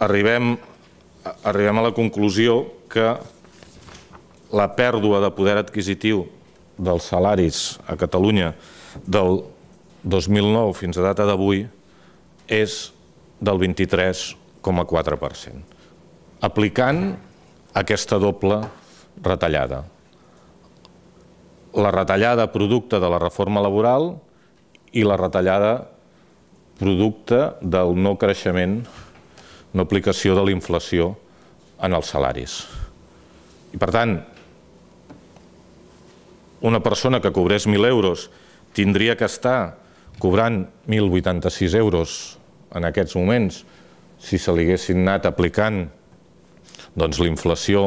arribem, arribem a la conclusió que la pèrdua de poder adquisitiu dels salaris a Catalunya del 2009 fins a data d'avui és del 23,4%, aplicant aquesta doble retallada. La retallada producte de la reforma laboral i la retallada producte del no creixement econòmic una aplicació de la inflació en els salaris. I per tant, una persona que cobrés 1.000 euros tindria que estar cobrant 1.086 euros en aquests moments si se li haguessin anat aplicant doncs, l'inflació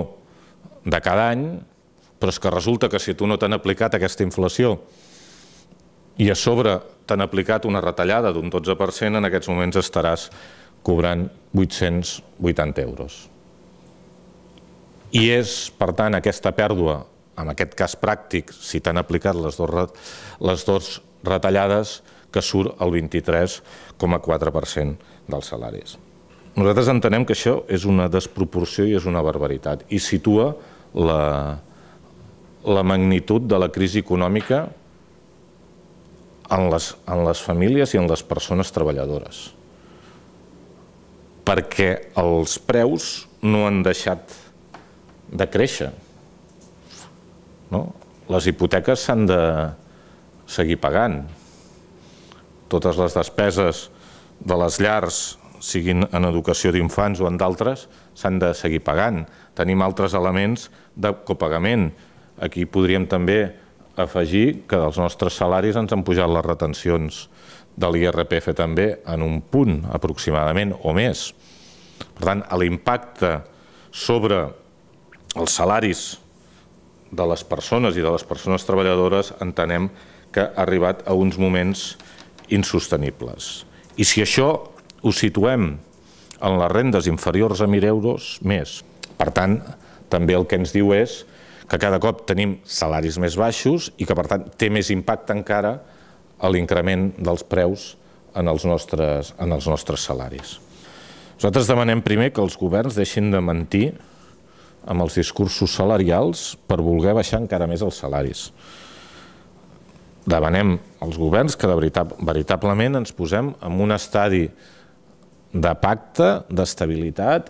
de cada any, però és que resulta que si tu no t'han aplicat aquesta inflació i a sobre t'han aplicat una retallada d'un 12%, en aquests moments estaràs cobrant 880 euros. I és, per tant, aquesta pèrdua, en aquest cas pràctic, si t'han aplicat les dues, les dues retallades, que surt el 23,4% dels salaris. Nosaltres entenem que això és una desproporció i és una barbaritat i situa la, la magnitud de la crisi econòmica en les, en les famílies i en les persones treballadores perquè els preus no han deixat de créixer. No? Les hipoteques s'han de seguir pagant. Totes les despeses de les llars, siguin en educació d'infants o en d'altres, s'han de seguir pagant. Tenim altres elements de copagament. Aquí podríem també afegir que dels nostres salaris ens han pujat les retencions de l'IRPF també en un punt aproximadament o més. Per tant, l'impacte sobre els salaris de les persones i de les persones treballadores entenem que ha arribat a uns moments insostenibles. I si això ho situem en les rendes inferiors a 1.000 euros, més. Per tant, també el que ens diu és que cada cop tenim salaris més baixos i que, per tant, té més impacte encara a l'increment dels preus en els, nostres, en els nostres salaris. Nosaltres demanem primer que els governs deixin de mentir amb els discursos salarials per voler baixar encara més els salaris. Demanem als governs que de veritat, veritablement ens posem en un estadi de pacte, d'estabilitat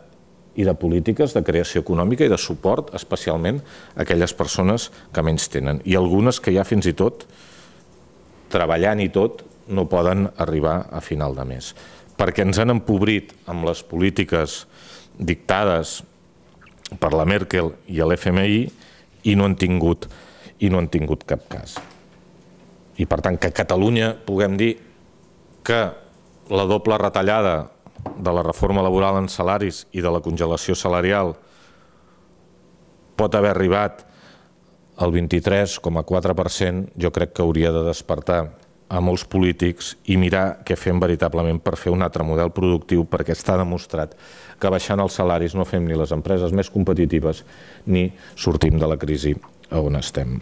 i de polítiques de creació econòmica i de suport especialment a aquelles persones que menys tenen. I algunes que ja fins i tot treballant i tot, no poden arribar a final de mes. Perquè ens han empobrit amb les polítiques dictades per la Merkel i l'FMI i no han tingut i no han tingut cap cas. I per tant, que a Catalunya puguem dir que la doble retallada de la reforma laboral en salaris i de la congelació salarial pot haver arribat el 23,4% jo crec que hauria de despertar a molts polítics i mirar què fem veritablement per fer un altre model productiu, perquè està demostrat que baixant els salaris no fem ni les empreses més competitives ni sortim de la crisi on estem.